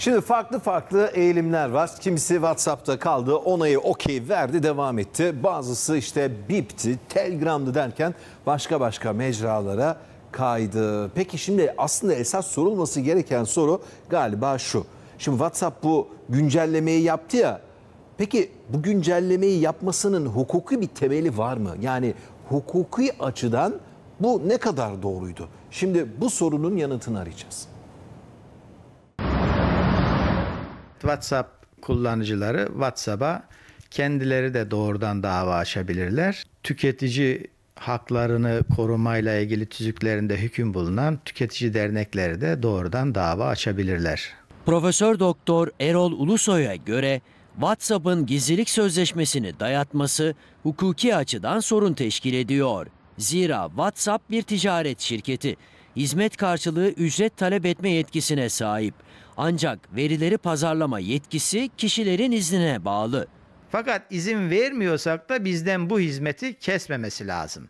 Şimdi farklı farklı eğilimler var. Kimisi WhatsApp'ta kaldı, onayı okey verdi, devam etti. Bazısı işte bipti, telegramdı derken başka başka mecralara kaydı. Peki şimdi aslında esas sorulması gereken soru galiba şu. Şimdi WhatsApp bu güncellemeyi yaptı ya. Peki bu güncellemeyi yapmasının hukuki bir temeli var mı? Yani hukuki açıdan bu ne kadar doğruydu? Şimdi bu sorunun yanıtını arayacağız. WhatsApp kullanıcıları WhatsApp'a kendileri de doğrudan dava açabilirler. Tüketici haklarını korumayla ilgili tüzüklerinde hüküm bulunan tüketici dernekleri de doğrudan dava açabilirler. Profesör Doktor Erol Ulusoy'a göre WhatsApp'ın gizlilik sözleşmesini dayatması hukuki açıdan sorun teşkil ediyor. Zira WhatsApp bir ticaret şirketi. Hizmet karşılığı ücret talep etme yetkisine sahip. Ancak verileri pazarlama yetkisi kişilerin iznine bağlı. Fakat izin vermiyorsak da bizden bu hizmeti kesmemesi lazım.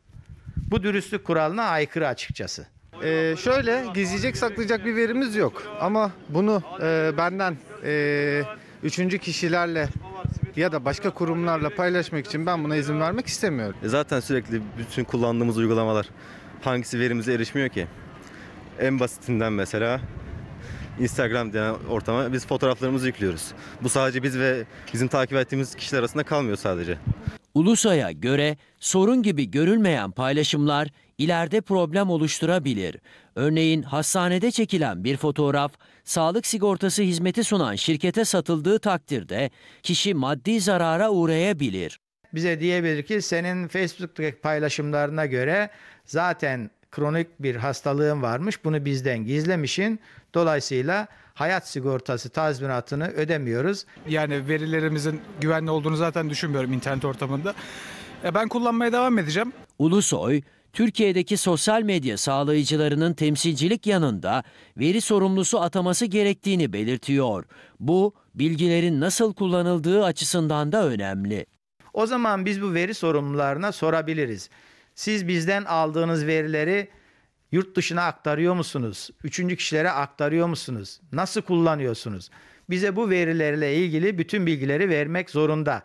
Bu dürüstlük kuralına aykırı açıkçası. Ee, şöyle gizleyecek saklayacak bir verimiz yok ama bunu e, benden e, üçüncü kişilerle ya da başka kurumlarla paylaşmak için ben buna izin vermek istemiyorum. E, zaten sürekli bütün kullandığımız uygulamalar hangisi verimize erişmiyor ki? En basitinden mesela Instagram denen ortama biz fotoğraflarımızı yüklüyoruz. Bu sadece biz ve bizim takip ettiğimiz kişiler arasında kalmıyor sadece. Ulusaya göre sorun gibi görülmeyen paylaşımlar ileride problem oluşturabilir. Örneğin hastanede çekilen bir fotoğraf sağlık sigortası hizmeti sunan şirkete satıldığı takdirde kişi maddi zarara uğrayabilir. Bize diyebilir ki senin Facebook'taki paylaşımlarına göre zaten kronik bir hastalığın varmış. Bunu bizden gizlemişin. Dolayısıyla hayat sigortası tazminatını ödemiyoruz. Yani verilerimizin güvenli olduğunu zaten düşünmüyorum internet ortamında. E ben kullanmaya devam edeceğim. Ulusoy, Türkiye'deki sosyal medya sağlayıcılarının temsilcilik yanında veri sorumlusu ataması gerektiğini belirtiyor. Bu bilgilerin nasıl kullanıldığı açısından da önemli. O zaman biz bu veri sorumlularına sorabiliriz. Siz bizden aldığınız verileri yurt dışına aktarıyor musunuz? Üçüncü kişilere aktarıyor musunuz? Nasıl kullanıyorsunuz? Bize bu verilerle ilgili bütün bilgileri vermek zorunda.